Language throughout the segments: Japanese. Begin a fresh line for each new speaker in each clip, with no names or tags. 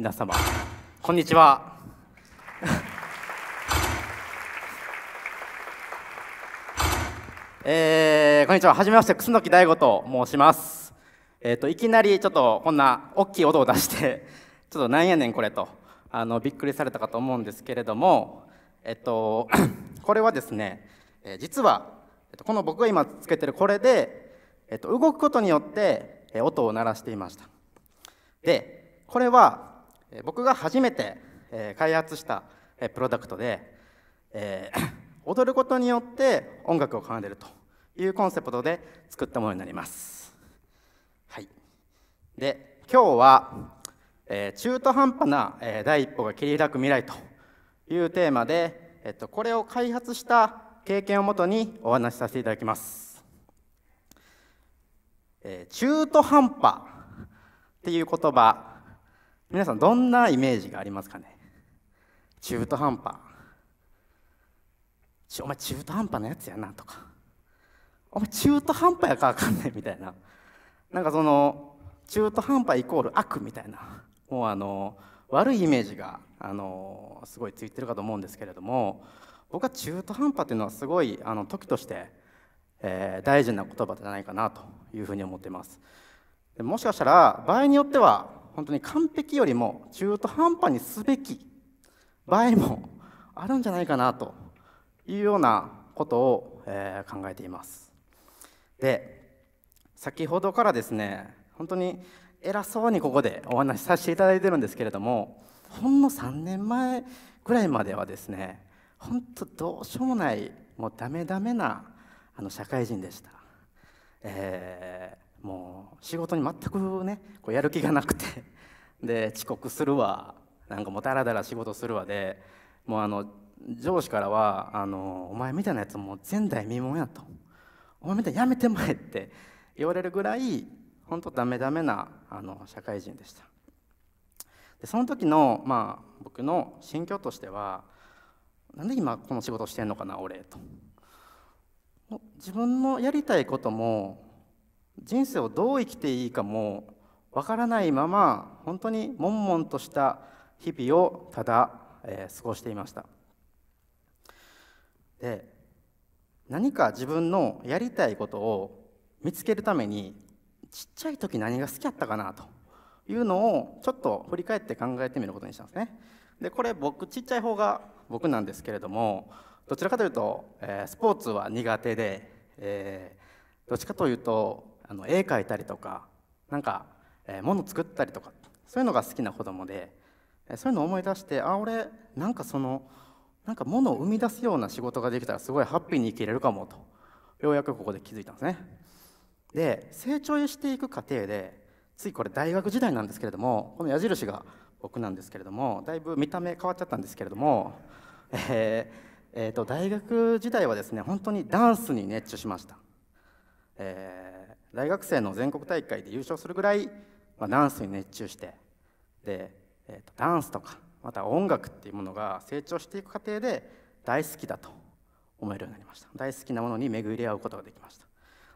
皆様こんにちは えー、こんにちははじめまして楠木大吾と申しますえっ、ー、といきなりちょっとこんな大きい音を出してちょっとなんやねんこれとあのびっくりされたかと思うんですけれどもえっ、ー、とこれはですね、えー、実はこの僕が今つけてるこれで、えっと、動くことによって音を鳴らしていましたでこれは僕が初めて開発したプロダクトで、えー、踊ることによって音楽を奏でるというコンセプトで作ったものになります。はい、で今日は、えー、中途半端な、え第一歩が切り開く未来というテーマで、えっと、これを開発した経験をもとにお話しさせていただきます。えー、中途半端っていう言葉皆さんどんなイメージがありますかね中途半端お前中途半端なやつやなとかお前中途半端やかわあかんねんみたいななんかその中途半端イコール悪みたいなもうあの悪いイメージがあのすごいついてるかと思うんですけれども僕は中途半端っていうのはすごいあの時として、えー、大事な言葉じゃないかなというふうに思っていますもしかしたら場合によっては本当に完璧よりも中途半端にすべき場合もあるんじゃないかなというようなことを、え考えています。で先ほどからですね本当に偉そうにここでお話しさせていただいてるんですけれどもほんの3年前ぐらいまではですね本当どうしようもないもうダメダメなあの社会人でした。えーもう仕事に全くねこうやる気がなくて で遅刻するわなんかもうだらだら仕事するわでもうあの上司からはあの「お前みたいなやつもう前代未聞や」と「お前みたいやめてまえ」って言われるぐらい本当ダメダメなあの社会人でしたでその時の、まあ、僕の心境としてはなんで今この仕事してんのかな俺と自分のやりたいことも人生をどう生きていいかもわからないまま本当に悶々とした日々をただ、えー、過ごしていましたで何か自分のやりたいことを見つけるためにちっちゃい時何が好きやったかなというのをちょっと振り返って考えてみることにしたんですねでこれ僕ちっちゃい方が僕なんですけれどもどちらかというと、えー、スポーツは苦手で、えー、どっちかというとあの絵描いたりとかなんか、えー、物作ったりとかそういうのが好きな子供で、えー、そういうのを思い出してあ俺なんかそのなんか物を生み出すような仕事ができたらすごいハッピーに生きれるかもとようやくここで気づいたんですね。で成長していく過程でついこれ大学時代なんですけれどもこの矢印が僕なんですけれどもだいぶ見た目変わっちゃったんですけれども、えーえーと、と大学時代はですね本当にダンスに熱中しました、え大学生の全国大会で優勝するぐらい、まあ、ダンスに熱中してで、えー、とダンスとかまた音楽っていうものが成長していく過程で大好きだと思えるようになりました大好きなものに巡り合うことができました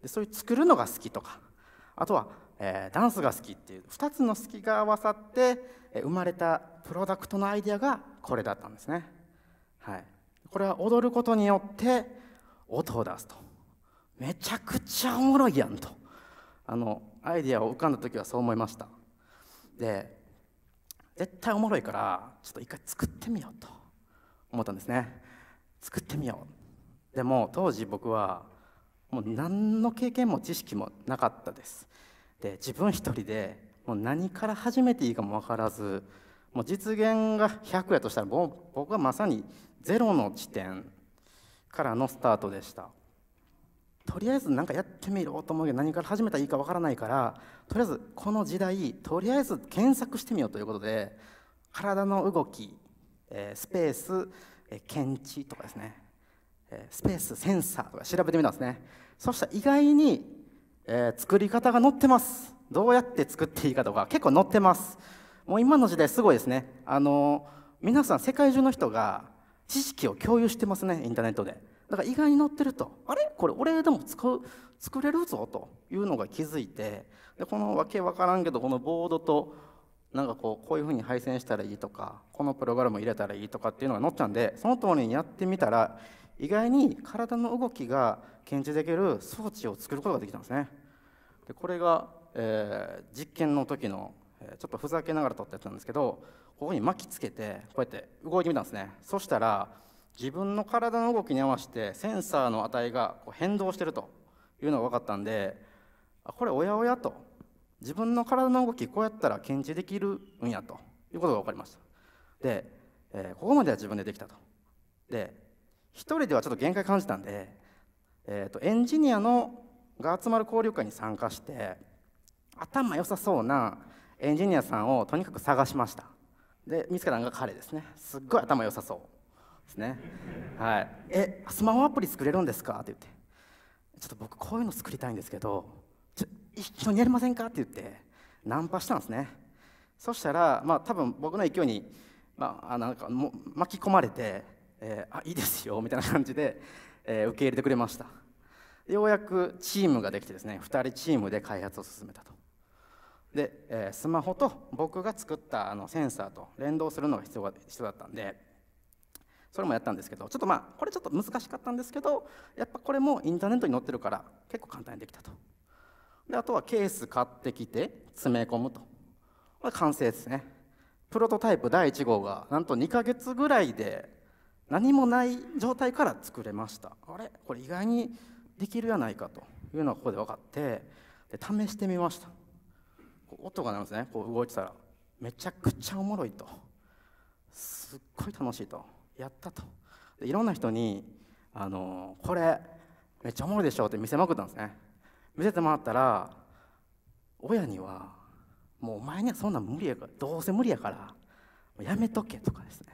でそういう作るのが好きとかあとは、えー、ダンスが好きっていう2つの好きが合わさって、えー、生まれたプロダクトのアイデアがこれだったんですねはいこれは踊ることによって音を出すとめちゃくちゃおもろいやんとあのアイディアを浮かんだ時はそう思いましたで絶対おもろいからちょっと一回作ってみようと思ったんですね作ってみようでも当時僕はもう何の経験も知識もなかったですで自分一人でもう何から始めていいかも分からずもう実現が100やとしたら僕はまさにゼロの地点からのスタートでしたとりあえず何かやってみようと思うけど何から始めたらいいかわからないからとりあえずこの時代とりあえず検索してみようということで体の動き、えスペース、え検知とかですね、えスペースセンサーとか調べてみたんですねそしたら意外に、え作り方が載ってますどうやって作っていいかとか結構載ってますもう今の時代すごいですねあの皆さん世界中の人が知識を共有してますねインターネットで。だから意外に載ってるとあれこれ俺でも使う作れるぞというのが気づいてでこのわけわからんけどこのボードとなんかこうこういうふうに配線したらいいとかこのプログラム入れたらいいとかっていうのが載っちゃうんでその通りにやってみたら意外に体の動きが検知できる装置を作ることができたんですね。でこれが、えー、実験の時のちょっとふざけながら撮ったやつなんですけどここに巻きつけてこうやって動いてみたんですねそしたら自分の体の動きに合わせてセンサーの値が変動してるというのが分かったんであこれおやおやと自分の体の動きこうやったら検知できるんやということが分かりましたで、えー、ここまでは自分でできたとで1人ではちょっと限界感じたんで、えーとエンジニアのが集まる交流会に参加して頭良さそうなエンジニアさんをとにかく探しましたで見つけたのが彼ですねすっごい頭良さそうですねはい「えスマホアプリ作れるんですか?」って言って「ちょっと僕こういうの作りたいんですけどちょ一緒にやりませんか?」って言ってナンパしたんですねそしたらまあ多分僕の勢いに、まあ、なんかも巻き込まれて「えー、あいいですよ」みたいな感じで、えー、受け入れてくれましたようやくチームができてですね2人チームで開発を進めたとで、えー、スマホと僕が作ったあのセンサーと連動するのが必要必要だったんでそれもやったんですけどちょっとまあこれちょっと難しかったんですけどやっぱこれもインターネットに載ってるから結構簡単にできたとであとはケース買ってきて詰め込むとこれ完成ですねプロトタイプ第1号がなんと2ヶ月ぐらいで何もない状態から作れましたあれこれ意外にできるやないかというのがここで分かってで試してみました音が鳴るんですねこう動いてたらめちゃくちゃおもろいとすっごい楽しいとやったといろんな人にあのこれめっちゃおもろいでしょって見せまくったんですね見せてもらったら親にはもうお前にはそんなん無理やからどうせ無理やからやめとけとかですね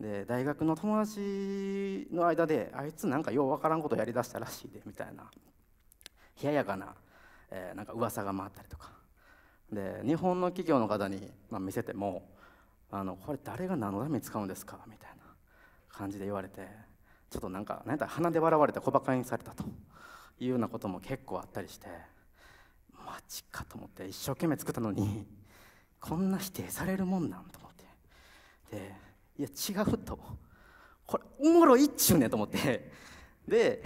で大学の友達の間であいつなんかようわからんことやりだしたらしいでみたいな冷ややかな、えー、なんか噂が回ったりとかで日本の企業の方に、まあ、見せてもあのこれ誰が何のために使うんですかみたいな感じで言われてちょっとなんか何やったら鼻で笑われて小馬鹿にされたというようなことも結構あったりしてマジかと思って一生懸命作ったのにこんな否定されるもんなんと思ってでいや違うとこれおもろいっちゅうねと思ってで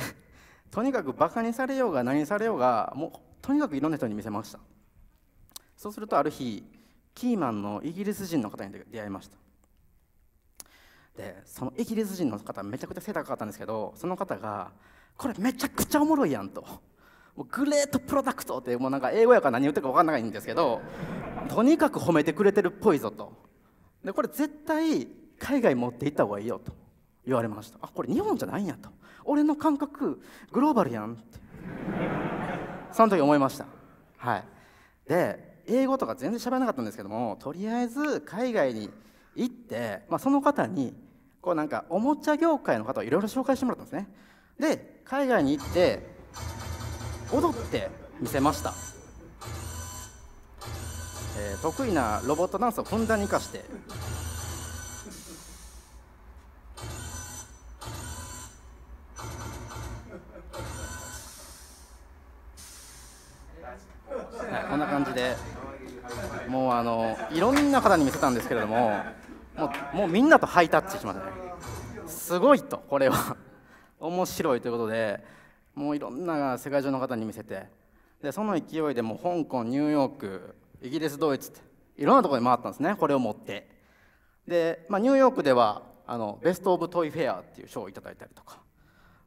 とにかくバカにされようが何されようがもうとにかくいろんな人に見せましたそうするとある日キーマンのイギリス人の方に出会いましたでそのイギリス人の方めちゃくちゃ背高かったんですけどその方が「これめちゃくちゃおもろいやん」と「もうグレートプロダクト」ってもうなんか英語やから何言ってるか分かんないんですけどとにかく褒めてくれてるっぽいぞとでこれ絶対海外持って行った方がいいよと言われましたあこれ日本じゃないんやと俺の感覚グローバルやんってその時思いましたはいで英語とか全然喋らなかったんですけどもとりあえず海外に行って、まあ、その方にこうなんかおもちゃ業界の方をいろいろ紹介してもらったんですねで海外に行って踊って見せました、えー、得意なロボットダンスをふんだんに生かしてはい、こんな感じで。あのいろんな方に見せたんですけれどももうもうみんなとハイタッチしましたねすごいとこれは 面白いということでもういろんな世界中の方に見せてでその勢いでもう香港ニューヨークイギリスドイツっていろんなところで回ったんですねこれを持ってで、まあ、ニューヨークではあのベスト・オブ・トイ・フェアっていう賞をいただいたりとか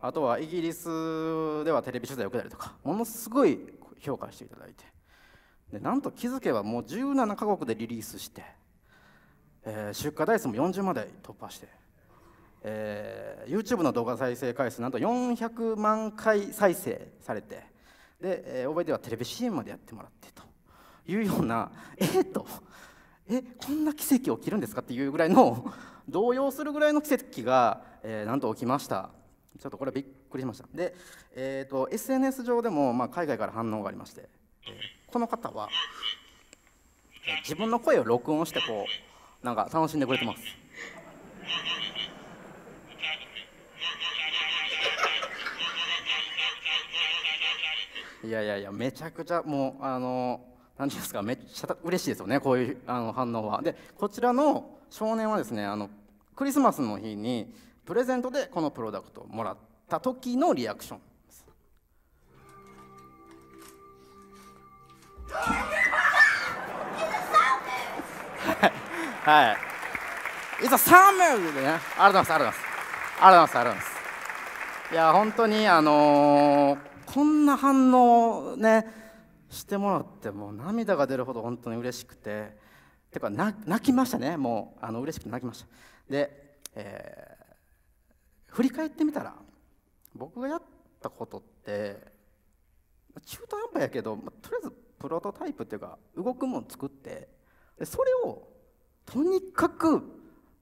あとはイギリスではテレビ取材を受けたりとかものすごい評価していただいてでなんと気づけばもう17カ国でリリースして、えー、出荷台数も40まで突破して、えー、YouTube の動画再生回数なんと400万回再生されてで、えー、欧米ではテレビ CM までやってもらってというような えっ、ー、とえこんな奇跡起きるんですかっていうぐらいの動揺するぐらいの奇跡が、えー、なんと起きました。ちょっとこれびっくりしました。で、えーと、SNS 上でも、まあ、海外から反応がありまして、えーこの方は自分の声を録音してこうなんか楽しんでくれてますいやいやいやめちゃくちゃもうあの何ていうんですかめっちゃ嬉しいですよねこういうあの反応はでこちらの少年はですねあのクリスマスの日にプレゼントでこのプロダクトをもらった時のリアクションはい。いつサムでね、ありがとうございます、ありがとうございます。ありがとうございます、ありがとうございます。いや、本当に、あのー、こんな反応ね、してもらって、もう涙が出るほど本当に嬉しくて、てか、泣きましたね、もう、あの嬉しくて泣きました。で、えー、振り返ってみたら、僕がやったことって、中途半端やけど、まあ、とりあえずプロトタイプっていうか動くもん作ってでそれをとにかく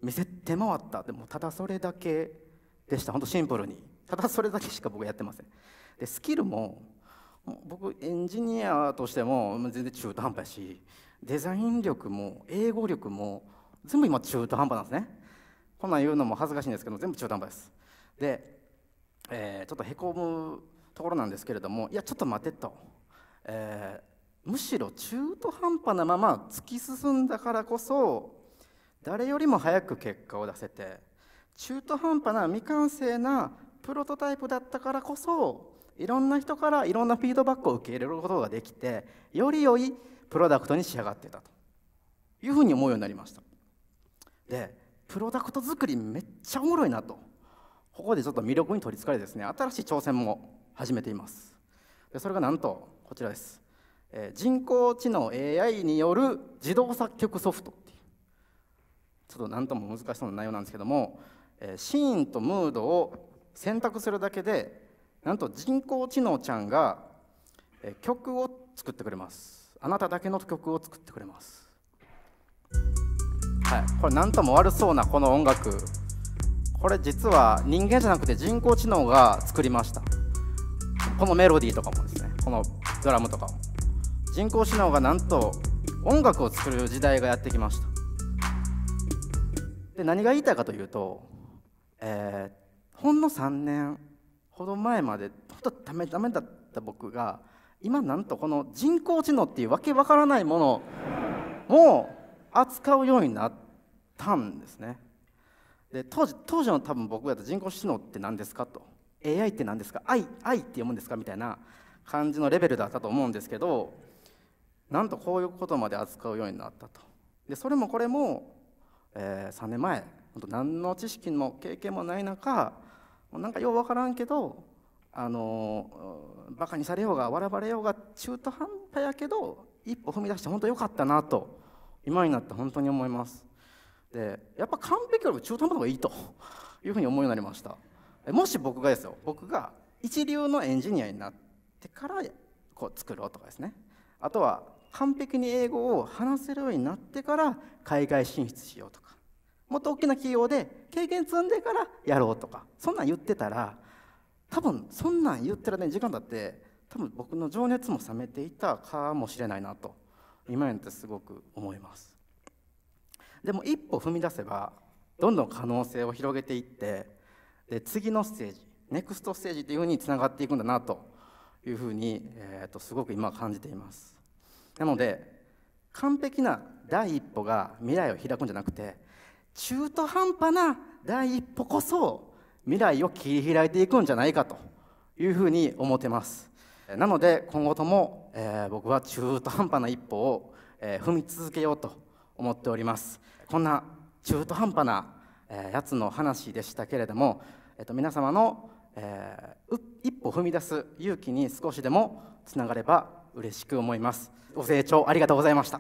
見せて回ったでもただそれだけでした本当シンプルにただそれだけしか僕やってませんでスキルも僕エンジニアとしても全然中途半端やしデザイン力も英語力も全部今中途半端なんですねこんなん言うのも恥ずかしいんですけど全部中途半端ですで、えー、ちょっとへこむところなんですけれどもいやちょっと待てと、えーむしろ中途半端なまま突き進んだからこそ誰よりも早く結果を出せて中途半端な未完成なプロトタイプだったからこそいろんな人からいろんなフィードバックを受け入れることができてより良いプロダクトに仕上がってたというふうに思うようになりましたでプロダクト作りめっちゃおもろいなとここでちょっと魅力に取りつかれですね新しい挑戦も始めていますでそれがなんとこちらですえ人工知能 AI による自動作曲ソフトっていうちょっと何とも難しそうな内容なんですけども、えシーンとムードを選択するだけでなんと人工知能ちゃんが、え曲を作ってくれますあなただけの曲を作ってくれますはいこれ何とも悪そうなこの音楽これ実は人間じゃなくて人工知能が作りましたこのメロディーとかもですねこのドラムとかも人工知能がなんと音楽を作る時代がやってきましたで何が言いたいかというと、えー、ほんの3年ほど前までほんとダメダメだった僕が今なんとこの人工知能っていうわけわからないものを扱うようになったんですねで当時当時の多分僕だと人工知能って何ですかと AI って何ですか愛 i i って読むんですかみたいな感じのレベルだったと思うんですけどなんとこういうことまで扱うようになったとでそれもこれも、えー、3年前何の知識も経験もない中なんかよう分からんけどあのバカにされようが笑われようが中途半端やけど一歩踏み出して本当良かったなと今になって本当に思いますでやっぱ完璧よりも中途半端の方がいいというふうに思うようになりましたもし僕がですよ僕が一流のエンジニアになってからこう作ろうとかですねあとは完璧に英語を話せるようになってから海外進出しようとかもっと大きな企業で経験積んでからやろうとかそんなん言ってたら多分そんなん言ってらね時間だって多分僕の情熱も冷めていたかもしれないなと今になってすごく思いますでも一歩踏み出せばどんどん可能性を広げていってで次のステージネクストステージというふうにつながっていくんだなというふうに、えー、とすごく今感じていますなので完璧な第一歩が未来を開くんじゃなくて中途半端な第一歩こそ未来を切り開いていくんじゃないかというふうに思ってますなので今後とも、えー、僕は中途半端な一歩を、えー、踏み続けようと思っておりますこんな中途半端な、えー、やつの話でしたけれども、えー、と皆様の、えー、一歩踏み出す勇気に少しでもつながれば嬉しく思いますご清聴ありがとうございました